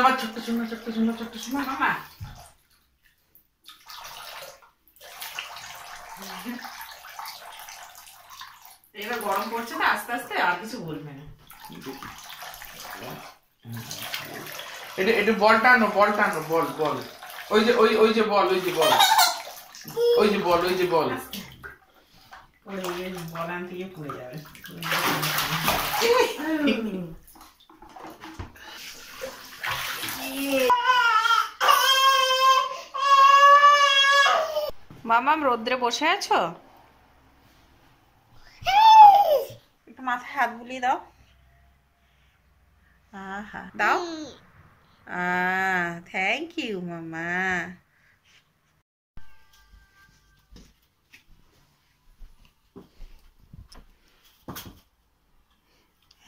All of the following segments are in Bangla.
আমার ছোট্ট সোনা ছোট্ট সোনা ছোট্ট সোনা মামা এবার গরম পড়ছে না আস্তে আস্তে আর কিছু বলবে না এটা এটা বল টানো বল টানো বল বল ওই যে ওই ওই যে বল ওই যে বল ওই যে বল ওই যে বল বল আনতে গিয়ে পড়ে যাবে মামাম রোদ্রে বসে আছো একটু মাথায় হাত বুলিয়ে দাও আহা দাও আহ থ্যাংক ইউ মামা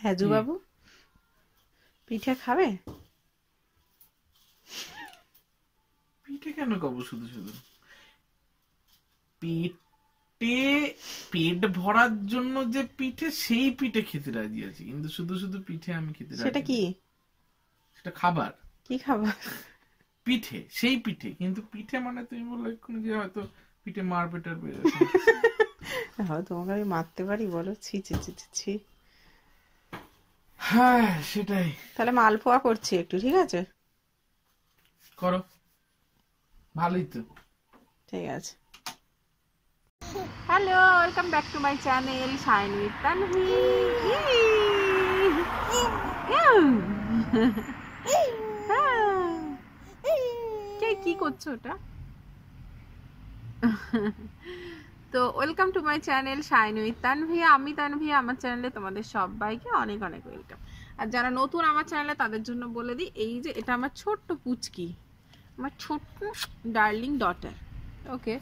হ্যাজু বাবু পিঠে খাবে পিঠে কেন খাবো শুধু শুধু পেটে পেট ভরার জন্য যে পিঠে সেই পিঠে খেতে রাজি আছি কিন্তু শুধু শুধু পিঠে আমি খেতে রাজি সেটা কি সেটা খাবার কি খাবার পিঠে সেই পিঠে কিন্তু পিঠে মানে তুমি বললে এক্ষুনি যে হয়তো পিঠে মারবে টারবে হ্যাঁ তোমাকে আমি মারতে পারি বলো ছি ছি ছি ছি ছি হ্যাঁ সেটাই তাহলে মালপোয়া করছি একটু ঠিক আছে করো ভালোই তো ঠিক আছে hello welcome back to my channel shiny Tanvi হ্যাঁ। কে কি করছো ওটা তো welcome to my channel shine with Tanvia আমি তানভিয়া আমার চ্যানেলে তোমাদের সবাইকে অনেক অনেক ওয়েলকাম আর যারা নতুন আমার চ্যানেলে তাদের জন্য বলে দিই এই যে এটা আমার ছোট্ট পুচকি আমার ছোট্ট ডার্লিং ডটার ওকে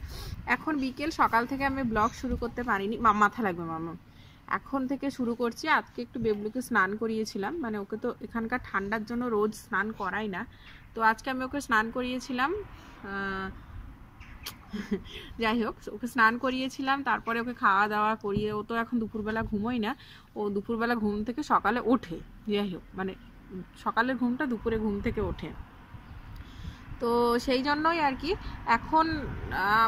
এখন বিকেল সকাল থেকে আমি ব্লগ শুরু করতে পারিনি মাথা লাগবে মামা এখন থেকে শুরু করছি আজকে একটু বেবলুকে স্নান করিয়েছিলাম মানে ওকে তো এখানকার ঠান্ডার জন্য রোজ স্নান করাই না তো আজকে আমি ওকে স্নান করিয়েছিলাম যাই হোক ওকে স্নান করিয়েছিলাম তারপরে ওকে খাওয়া দাওয়া করিয়ে ও তো এখন দুপুরবেলা ঘুমোয় না ও দুপুরবেলা ঘুম থেকে সকালে ওঠে যাই হোক মানে সকালের ঘুমটা দুপুরে ঘুম থেকে ওঠে তো সেই জন্যই আর কি এখন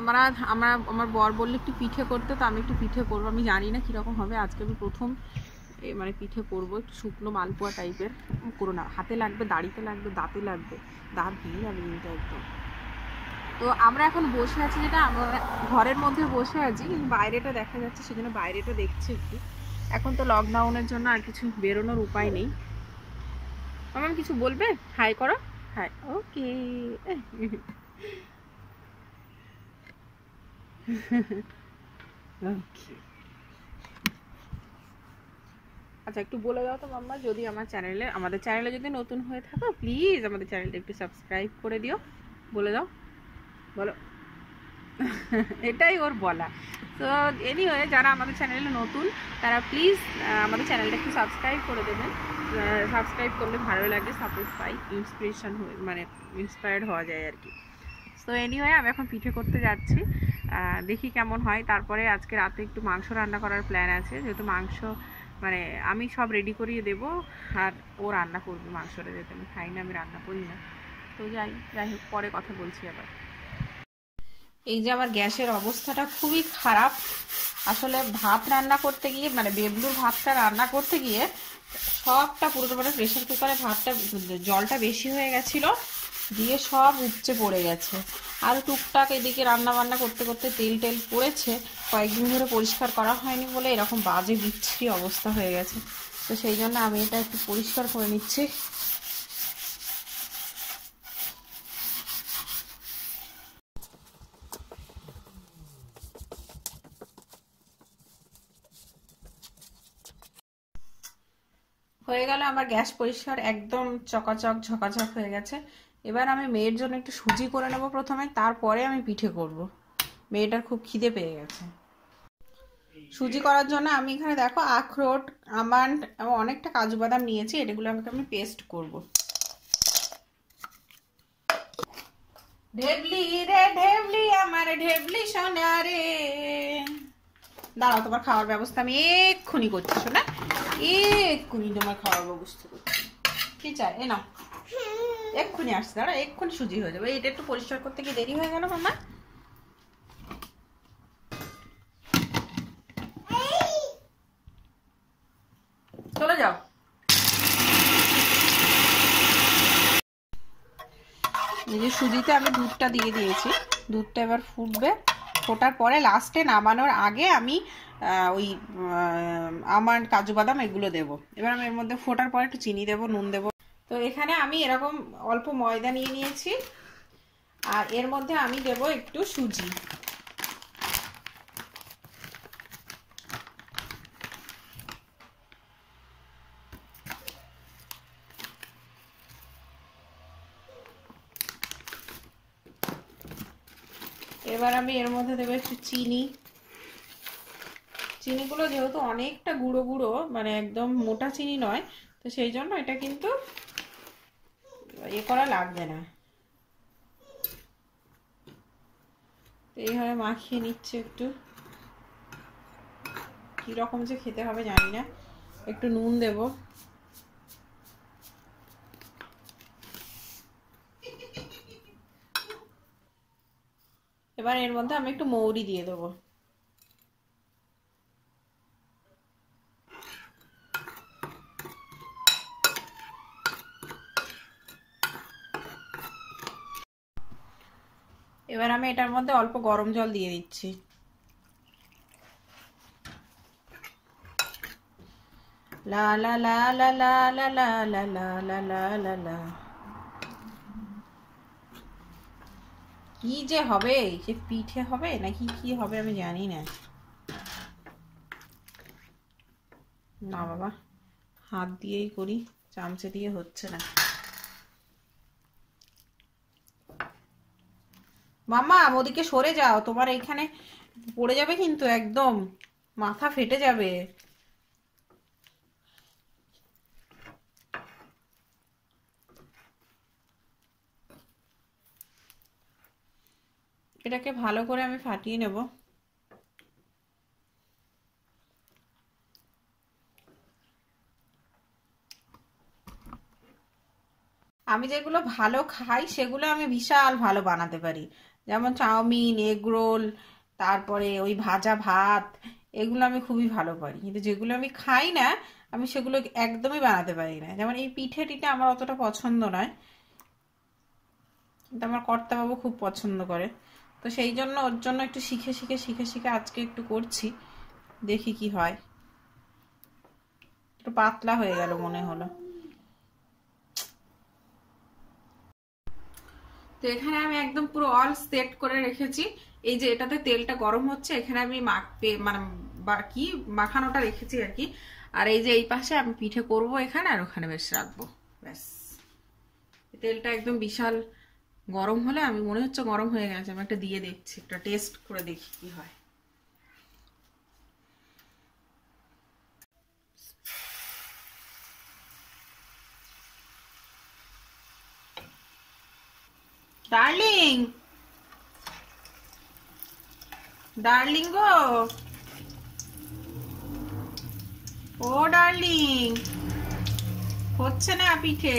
আমরা আমরা আমার বর বললে একটু পিঠে করতে তো আমি একটু পিঠে করবো আমি জানি না কীরকম হবে আজকে আমি প্রথম মানে পিঠে করবো একটু শুকনো মালপোয়া টাইপের করো না হাতে লাগবে দাড়িতে লাগবে দাঁতে লাগবে দাঁত ভেঙে যাবে কিন্তু একদম তো আমরা এখন বসে আছি যেটা আমরা ঘরের মধ্যে বসে আছি কিন্তু বাইরেটা দেখা যাচ্ছে সেজন্য বাইরেটা দেখছি একটু এখন তো লকডাউনের জন্য আর কিছু বেরোনোর উপায় নেই আমার কিছু বলবে হাই করো Hi. Okay. okay. আচ্ছা একটু বলে দাও তো মাম্মা যদি আমার চ্যানেলে আমাদের চ্যানেলে যদি নতুন হয়ে থাকো প্লিজ আমাদের চ্যানেলটা একটু সাবস্ক্রাইব করে দিও বলে দাও বলো এটাই ওর বলা তো এনিওয়ে যারা আমাদের চ্যানেলে নতুন তারা প্লিজ আমাদের চ্যানেলটা একটু সাবস্ক্রাইব করে দেবেন সাবস্ক্রাইব করলে ভালো লাগে সাপোর্ট পাই ইন্সপিরেশন হয়ে মানে ইন্সপায়ার্ড হওয়া যায় আর কি তো এনিওয়ে আমি এখন পিঠে করতে যাচ্ছি দেখি কেমন হয় তারপরে আজকে রাতে একটু মাংস রান্না করার প্ল্যান আছে যেহেতু মাংস মানে আমি সব রেডি করিয়ে দেব আর ও রান্না করবে মাংসটা যেহেতু আমি খাই না আমি রান্না করি না তো যাই যাই হোক পরে কথা বলছি আবার এই যে আমার গ্যাসের অবস্থাটা খুবই খারাপ আসলে ভাত রান্না করতে গিয়ে মানে বেবলুর ভাতটা রান্না করতে গিয়ে সবটা পুরোটা প্রেশার কুকারে মানে ভাতটা জলটা বেশি হয়ে গেছিলো দিয়ে সব উপচে পড়ে গেছে আর টুকটাক এদিকে রান্না বান্না করতে করতে তেল টেল পড়েছে কয়েকদিন ধরে পরিষ্কার করা হয়নি বলে এরকম বাজে বিচ্ছিরি অবস্থা হয়ে গেছে তো সেই জন্য আমি এটা একটু পরিষ্কার করে নিচ্ছি হয়ে গেল আমার গ্যাস পরিষ্কার একদম চকাচক ঝকাঝক হয়ে গেছে এবার আমি মেয়ের জন্য একটু সুজি করে নেবো প্রথমে তারপরে আমি পিঠে করব। মেয়েটার খুব খিদে পেয়ে গেছে সুজি করার জন্য আমি এখানে দেখো আখরোট আমান্ড এবং অনেকটা কাজু বাদাম নিয়েছি এগুলো আমাকে আমি পেস্ট করব ঢেবলি রে ঢেবলি আমার ঢেবলি সোনা রে দাঁড়াও তোমার খাওয়ার ব্যবস্থা আমি এক্ষুনি করছি শোনা এক্ষুনি তোমার খাওয়ার ব্যবস্থা করছি কি চাই এ এক্ষুনি আসছে দাঁড়া এক্ষুনি সুজি হয়ে যাবে এটা একটু পরিষ্কার করতে গিয়ে দেরি হয়ে গেল মামা চলে যাও সুজিতে আমি দুধটা দিয়ে দিয়েছি দুধটা এবার ফুটবে ফোটার পরে লাস্টে নামানোর আগে আমি ওই আমন্ড কাজু বাদাম এগুলো দেবো এবার আমি এর মধ্যে ফোটার পর একটু চিনি দেবো নুন দেবো তো এখানে আমি এরকম অল্প ময়দা নিয়ে নিয়েছি আর এর মধ্যে আমি দেব একটু সুজি এবার আমি এর মধ্যে দেবো একটু চিনি চিনিগুলো যেহেতু অনেকটা গুঁড়ো গুঁড়ো মানে একদম মোটা চিনি নয় তো সেই জন্য এটা কিন্তু এ ইয়ে করা লাগবে না তো এইভাবে মাখিয়ে নিচ্ছে একটু কীরকম যে খেতে হবে জানি না একটু নুন দেব এবার এর মধ্যে আমি একটু মৌরি দিয়ে দেবো এবার আমি এটার মধ্যে অল্প গরম জল দিয়ে দিচ্ছি কি যে হবে যে পিঠে হবে নাকি কি হবে আমি জানি না না বাবা হাত দিয়েই করি চামচে দিয়ে হচ্ছে না মামা ওদিকে সরে যাও তোমার এইখানে পড়ে যাবে কিন্তু একদম মাথা ফেটে যাবে এটাকে ভালো করে আমি ফাটিয়ে নেব আমি যেগুলো ভালো খাই সেগুলো আমি বিশাল ভালো বানাতে পারি যেমন চাউমিন এগ রোল তারপরে ওই ভাজা ভাত এগুলো আমি খুবই ভালো পারি কিন্তু যেগুলো আমি খাই না আমি সেগুলো একদমই বানাতে পারি না যেমন এই পিঠে টিটা আমার অতটা পছন্দ নয় কিন্তু আমার কর্তাবাবু খুব পছন্দ করে তো সেই জন্য ওর জন্য একটু শিখে শিখে শিখে শিখে আজকে একটু করছি দেখি কি হয় একটু পাতলা হয়ে গেল মনে হলো তো এখানে আমি একদম পুরো অল সেট করে রেখেছি এই যে এটাতে তেলটা গরম হচ্ছে এখানে আমি মাখতে মানে কি মাখানোটা রেখেছি আর কি আর এই যে এই পাশে আমি পিঠে করব এখানে আর ওখানে বেশ রাখবো ব্যাস তেলটা একদম বিশাল গরম হলে আমি মনে হচ্ছে গরম হয়ে গেছে আমি একটা দিয়ে দেখছি একটা টেস্ট করে দেখি কি হয় Darling! Darling, go! ও ডার্লিং হচ্ছে না পিঠে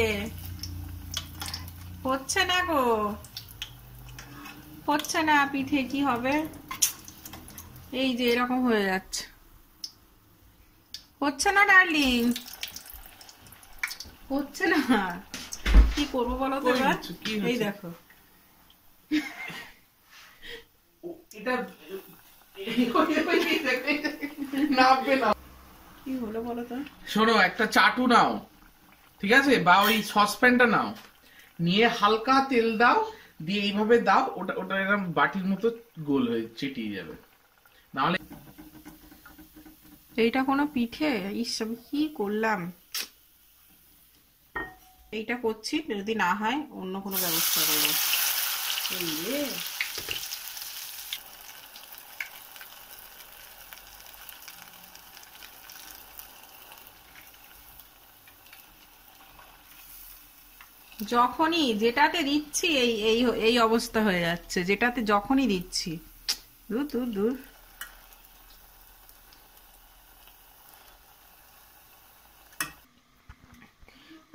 হচ্ছে না গো হচ্ছে না পিঠে কি হবে এই যে এরকম হয়ে যাচ্ছে হচ্ছে না ডার্লিং হচ্ছে না কি করবো বলো তো এই দেখো শোনো একটা চাটু নাও ঠিক আছে বা ওই সসপ্যানটা নাও নিয়ে হালকা তেল দাও দিয়ে এইভাবে দাও ওটা ওটা এরকম বাটির মতো গোল হয়ে চিটিয়ে যাবে নাহলে এইটা কোনো পিঠে ইস কি করলাম এইটা করছি যদি না হয় অন্য কোনো ব্যবস্থা করবো যখনই যেটাতে দিচ্ছি এই এই এই অবস্থা হয়ে যাচ্ছে যেটাতে যখনই দিচ্ছি দূর দূর দূর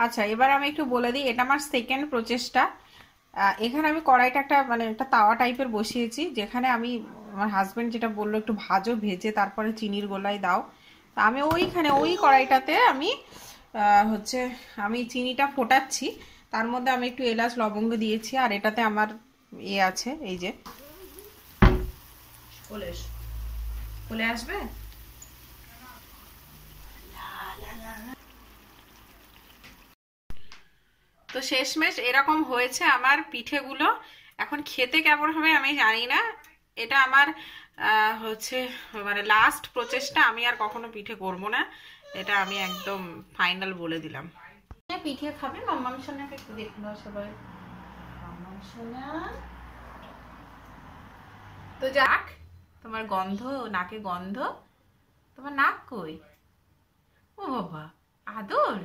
আচ্ছা এবার আমি একটু বলে দিই এটা আমার সেকেন্ড প্রচেষ্টা এখানে আমি কড়াইটা একটা মানে একটা তাওয়া টাইপের বসিয়েছি যেখানে আমি আমার হাজব্যান্ড যেটা বললো একটু ভাজো ভেজে তারপরে চিনির গোলায় দাও তা আমি ওইখানে ওই কড়াইটাতে আমি হচ্ছে আমি চিনিটা ফোটাচ্ছি তার মধ্যে আমি একটু এলাচ লবঙ্গ দিয়েছি আর এটাতে আমার ইয়ে আছে এই যে চলে আসবে তো শেষমেশ এরকম হয়েছে আমার পিঠেগুলো এখন খেতে কেমন হবে আমি জানি না এটা আমার হচ্ছে মানে লাস্ট প্রচেষ্টা আমি আর কখনো পিঠে করবো না এটা আমি একদম ফাইনাল বলে দিলাম হ্যাঁ, পিঠে খাবে মাম্মাম সোনাকে একটু দেখে সবাই মাম্মাম সোনা তো যাক তোমার গন্ধ নাকে গন্ধ তোমার নাক কই ও বাবা আদর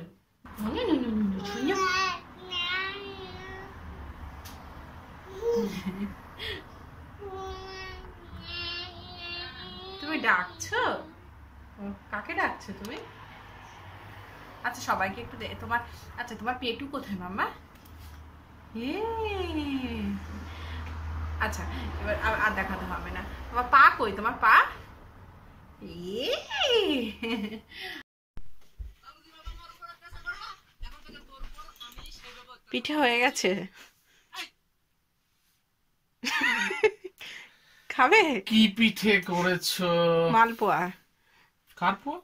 তুমি ডাকছো কাকে ডাকছো তুমি আচ্ছা সবাইকে একটু তোমার আচ্ছা তোমার পেটু কোথায় মাম্মা ইয়ে। আচ্ছা এবার আর দেখাতে হবে না তোমার পা কই তোমার পা ইয়ে। পিঠে হয়ে গেছে খাবে কি পিঠে করেছো মালপোয়া কার পোয়া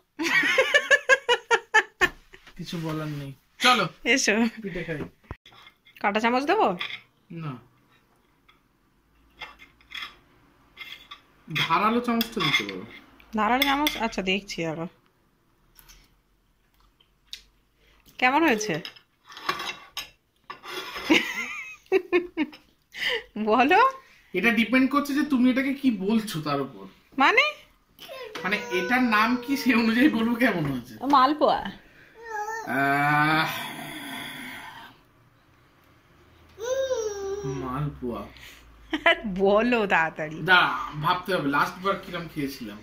কিছু বলার নেই চলো এসো পিঠে খাই কাটা চামচ দেবো না ধারালো চামচটা দিতে পারো ধারালো চামচ আচ্ছা দেখছি আরো কেমন হয়েছে বলো এটা ডিপেন্ড করছে যে তুমি এটাকে কি বলছো তার উপর মানে মানে এটার নাম কি সে অনুযায়ী বলবো কেমন হয়েছে মালপোয়া আহ মানত ัว বল होत আতা দি দা ভাপতে लास्ट বার কিরম किएছিলাম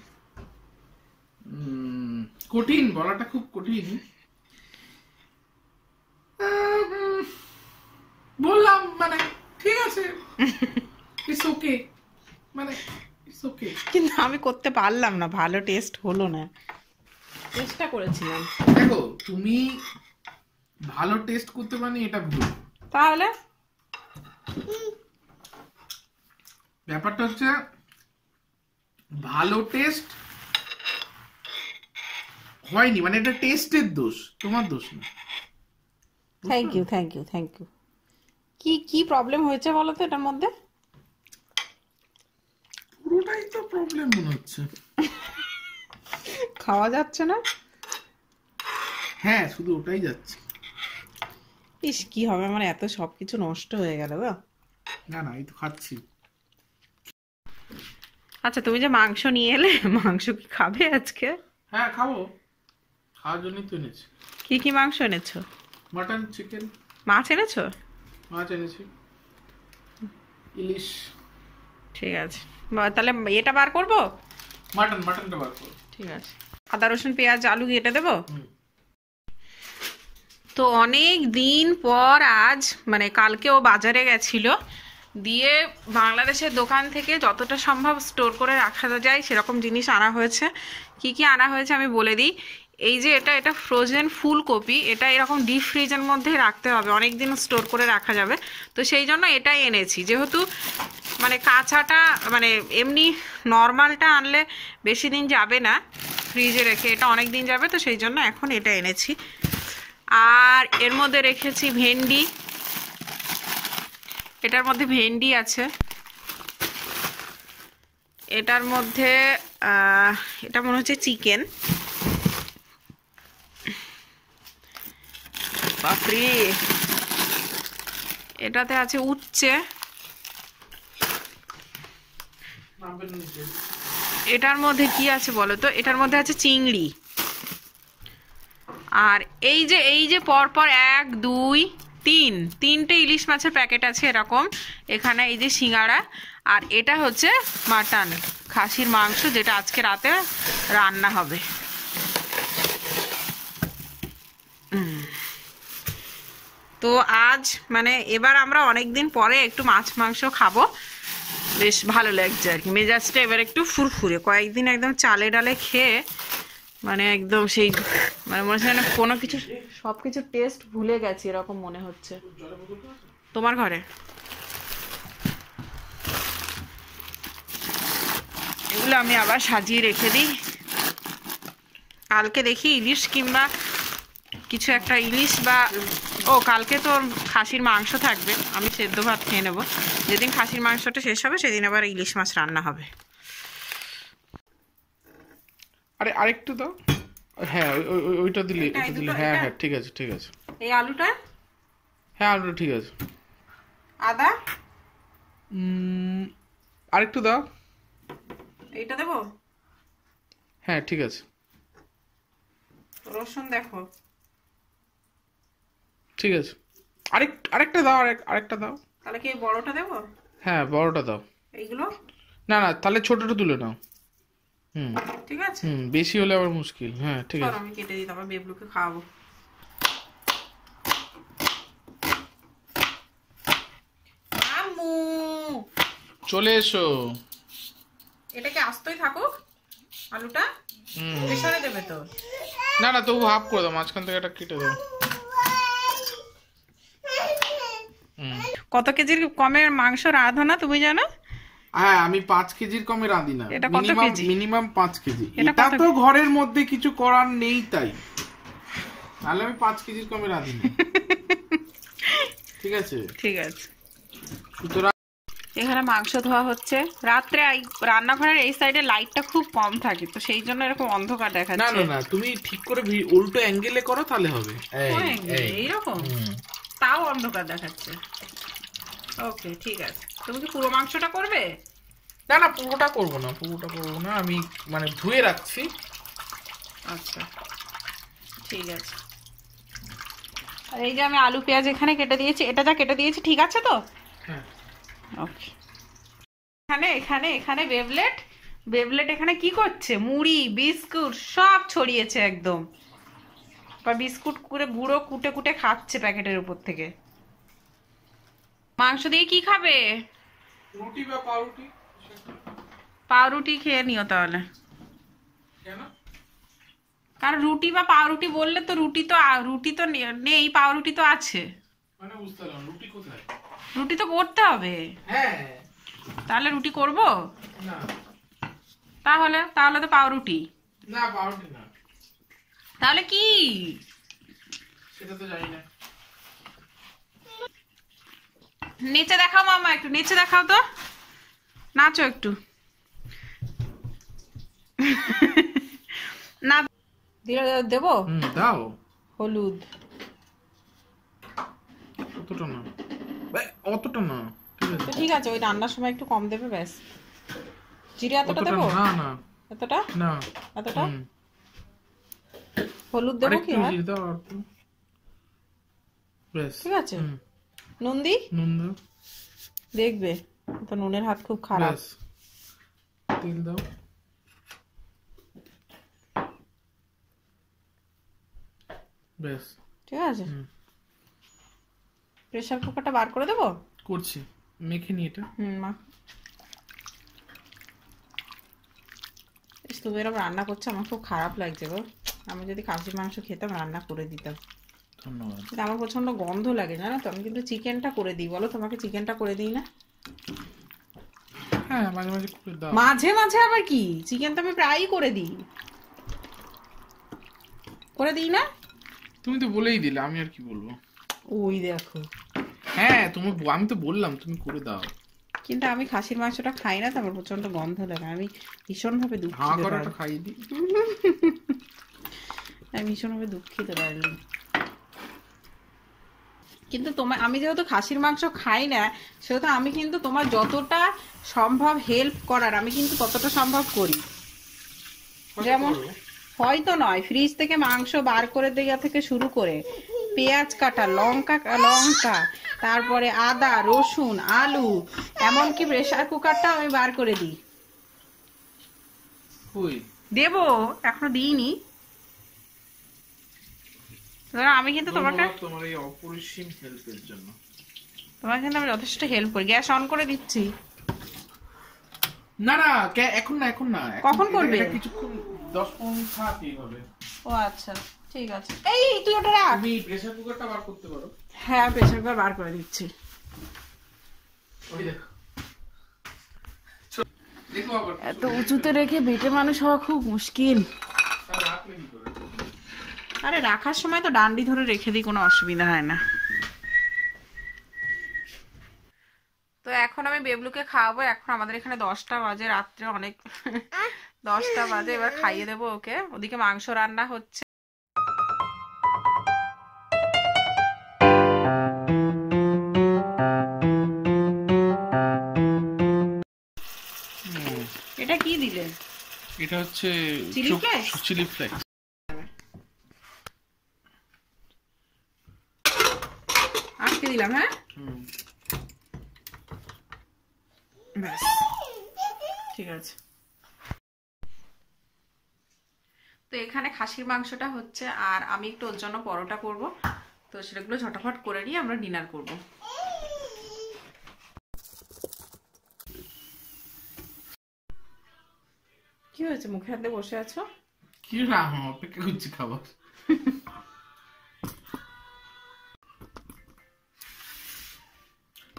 কোটিন বড়টা খুব কোটই দি বলা মানে ঠিক আছে ইস ওকে মানে इट्स ओके কি না আমি করতে পারলাম না ভালো টেস্ট হলো না চেষ্টা করেছিলাম দেখো তুমি ভালো টেস্ট করতে পারনি এটা ভুল তাহলে ব্যাপারটা হচ্ছে ভালো টেস্ট হয়নি মানে এটা টেস্টের দোষ তোমার দোষ না thank you thank you thank you কি কি প্রবলেম হয়েছে বলো তো এটার মধ্যে পুরোটাই তো প্রবলেম মনে হচ্ছে খাওয়া যাচ্ছে না হ্যাঁ শুধু ওটাই যাচ্ছে ইস কি হবে আমার এত সব কিছু নষ্ট হয়ে গেল গো না না এই তো খাচ্ছি আচ্ছা তুমি যে মাংস নিয়ে এলে মাংস কি খাবে আজকে হ্যাঁ খাবো খাওয়ার জন্যই তো এনেছি কি কি মাংস এনেছো মাটন চিকেন মাছ এনেছো মাছ এনেছি ইলিশ ঠিক আছে তাহলে এটা বার করবো মাটন মাটনটা বার করবো ঠিক আছে আদা রসুন পেঁয়াজ আলু কেটে দেবো তো অনেক দিন পর আজ মানে কালকে ও বাজারে গেছিল দিয়ে বাংলাদেশের দোকান থেকে যতটা সম্ভব স্টোর করে রাখা যায় সেরকম জিনিস আনা হয়েছে কি কি আনা হয়েছে আমি বলে দিই এই যে এটা এটা ফ্রোজেন ফুলকপি এটা এরকম ডিপ ফ্রিজের মধ্যে রাখতে হবে অনেক দিন স্টোর করে রাখা যাবে তো সেই জন্য এটাই এনেছি যেহেতু মানে কাঁচাটা মানে এমনি নর্মালটা আনলে বেশি দিন যাবে না ফ্রিজে রেখে এটা অনেক দিন যাবে তো সেই জন্য এখন এটা এনেছি আর এর মধ্যে রেখেছি ভেন্ডি এটার মধ্যে ভেন্ডি আছে এটার মধ্যে এটা মনে হচ্ছে চিকেন বাপরে এটাতে আছে উচ্ছে এটার মধ্যে কি আছে বলো তো এটার মধ্যে আছে চিংড়ি আর এই যে এই যে পরপর এক দুই তিন তিনটে ইলিশ মাছের প্যাকেট আছে এরকম এখানে এই যে সিঙ্গাড়া আর এটা হচ্ছে মাটন খাসির মাংস যেটা আজকে রাতে রান্না হবে তো আজ মানে এবার আমরা অনেক দিন পরে একটু মাছ মাংস খাবো বেশ ভালো লাগছে আর কি মেজাজটা এবার একটু ফুরফুরে কয়েকদিন একদম চালে ডালে খেয়ে মানে একদম সেই মানে মনে হচ্ছে কোনো কিছু সব কিছু টেস্ট ভুলে গেছি এরকম মনে হচ্ছে তোমার ঘরে এগুলো আমি আবার সাজিয়ে রেখে দিই কালকে দেখি ইলিশ কিংবা কিছু একটা ইলিশ বা ও কালকে তো খাসির মাংস থাকবে আমি সেদ্ধ ভাত খেয়ে নেবো যেদিন খাসির মাংসটা শেষ হবে সেদিন আবার ইলিশ মাছ রান্না হবে আরে আরেকটু দাও হ্যাঁ ওইটা ওইটা হ্যাঁ হ্যাঁ ঠিক আছে ঠিক আছে এই আলুটা হ্যাঁ আলুটা ঠিক আছে আদা আরেকটু দাও এইটা দেবো হ্যাঁ ঠিক আছে রসুন দেখো ঠিক আছে আরেক আরেকটা দাও আরেক আরেকটা দাও তাহলে কি বড়টা দেবো হ্যাঁ বড়টা দাও এইগুলো না না তাহলে ছোটটা তুলে নাও হুম ঠিক আছে হুম বেশি হলে আবার মুশকিল হ্যাঁ ঠিক আছে আমি কেটে দিই তারপর বেবলুকে খাওয়াবো মামু চলে এসো কি আস্তই থাকুক আলুটা প্রেসারে দেবে তো না না তবু হাফ করে দাও মাঝখান থেকে এটা কেটে দাও কত কেজির কমের মাংস রাঁধো না তুমি জানো হ্যাঁ আমি পাঁচ কেজির কমে রাঁধি না এটা কত কেজি মিনিমাম পাঁচ কেজি এটা তো ঘরের মধ্যে কিছু করার নেই তাই তাহলে আমি পাঁচ কেজির কমে রাঁধি না ঠিক আছে ঠিক আছে সুতরাং এখানে মাংস ধোয়া হচ্ছে রাত্রে রান্নাঘরের এই সাইডে লাইটটা খুব কম থাকে তো সেই জন্য এরকম অন্ধকার দেখাচ্ছে না না না তুমি ঠিক করে উল্টো অ্যাঙ্গেলে করো তাহলে হবে এইরকম তাও অন্ধকার দেখাচ্ছে ওকে ঠিক আছে তুমি কি পুরো মাংসটা করবে না না পুরোটা করবো না পুরোটা করবো না আমি মানে ধুয়ে রাখছি আচ্ছা ঠিক আছে আর এই যে আমি আলু পেঁয়াজ এখানে কেটে দিয়েছি এটা যা কেটে দিয়েছি ঠিক আছে তো হ্যাঁ ওকে এখানে এখানে এখানে বেবলেট বেবলেট এখানে কি করছে মুড়ি বিস্কুট সব ছড়িয়েছে একদম বা বিস্কুট করে গুঁড়ো কুটে কুটে খাচ্ছে প্যাকেটের উপর থেকে মাংস দিয়ে কি খাবে রুটি বা পাউরুটি পাউরুটি খেয়ে নিও তাহলে কারণ রুটি বা পাউরুটি বললে তো রুটি তো রুটি তো নেই পাউরুটি তো আছে মানে রুটি তো করতে হবে হ্যাঁ তাহলে রুটি করব তাহলে তাহলে তো পাউরুটি না পাউরুটি না তাহলে কি সেটা তো জানি না নিচে দেখাও মামা একটু নিচে দেখাও তো নাচো একটু না দেব দাও হলুদ অতটা না অতটা না ঠিক আছে ওই রান্নার সময় একটু কম দেবে ব্যাস জিরে এতটা দেবো না না এতটা না এতটা হলুদ দেবো কি ঠিক আছে নন্দি দেখবে তো নুনের হাত খুব খারাপ তেল দাও কুকারটা বার করে দেবো করছি মেখে এটা মা তুমি এরকম রান্না আমার খুব খারাপ লাগছে গো আমি যদি কাশি মাংস খেতাম রান্না করে দিতাম ধন্যবাদ আমার প্রচণ্ড গন্ধ লাগে জানো তো আমি কিন্তু চিকেনটা করে দিই বলো তোমাকে চিকেনটা করে দিই না হ্যাঁ মাঝে মাঝে করে দাও মাঝে মাঝে আবার কি চিকেন তো আমি প্রায়ই করে দিই করে দিই না তুমি তো বলেই দিলে আমি আর কি বলবো ওই দেখো হ্যাঁ তুমি আমি তো বললাম তুমি করে দাও কিন্তু আমি খাসির মাংসটা খাই না তো আমার প্রচন্ড গন্ধ লাগে আমি ভীষণ ভাবে দুঃখিত খাই দিই আমি ভীষণ ভাবে দুঃখিত পারলাম কিন্তু তোমার আমি যেহেতু খাসির মাংস খাই না সেহেতু আমি কিন্তু তোমার যতটা সম্ভব হেল্প করার আমি কিন্তু ততটা সম্ভব করি যেমন হয়তো নয় ফ্রিজ থেকে মাংস বার করে দেওয়া থেকে শুরু করে পেঁয়াজ কাটা লঙ্কা লঙ্কা তারপরে আদা রসুন আলু এমনকি প্রেশার কুকারটা আমি বার করে দিই দেবো এখনো দিইনি আমি কিন্তু তোমাকে তোমাকে আমি যথেষ্ট হেল্প করি গ্যাস অন করে দিচ্ছি না না এখন না এখন না কখন করবে ও আচ্ছা ঠিক আছে এই তুই ওটা হ্যাঁ প্রেসার বার করে দিচ্ছি এত উঁচুতে রেখে বেটে মানুষ হওয়া খুব মুশকিল আরে রাখার সময় তো ডান্ডি ধরে রেখে দিই কোনো অসুবিধা হয় না তো এখন আমি বেবলুকে খাওয়াবো এখন আমাদের এখানে দশটা বাজে রাত্রে অনেক দশটা বাজে এবার খাইয়ে দেবো ওকে ওদিকে মাংস রান্না হচ্ছে এটা কি দিলে এটা হচ্ছে চিলি ফ্লেক্স দিলাম হ্যাঁ ব্যাস ঠিক আছে তো এখানে খাসির মাংসটা হচ্ছে আর আমি একটু ওর জন্য পরোটা করবো তো সেটাগুলো ঝটাফট করে নিয়ে আমরা ডিনার করব কি হয়েছে মুখে হাতে বসে আছো কি না অপেক্ষা করছি খাবার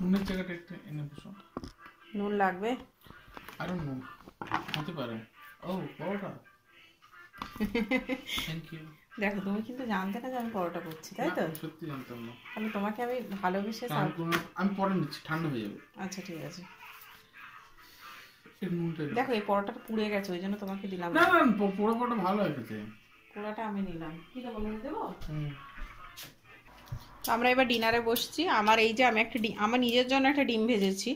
নুনের জায়গাটা একটু এনে বসো নুন লাগবে আরো নুন হতে পারে ও oh, পরোটা থ্যাংক ইউ দেখো তুমি কিন্তু জানতে না যে আমি পরোটা করছি তাই তো সত্যি জানতাম না তাহলে তোমাকে আমি ভালোবেসে আমি পরে নিচ্ছি ঠান্ডা হয়ে যাবে আচ্ছা ঠিক আছে দেখো এই পরোটাটা পুড়ে গেছে ওই জন্য তোমাকে দিলাম না না পোড়া পরোটা ভালো হয়েছে পোড়াটা আমি নিলাম কি দেবো দেবো হুম আমরা এবার ডিনারে বসছি আমার এই যে আমি একটা আমার নিজের জন্য একটা ডিম ভেজেছি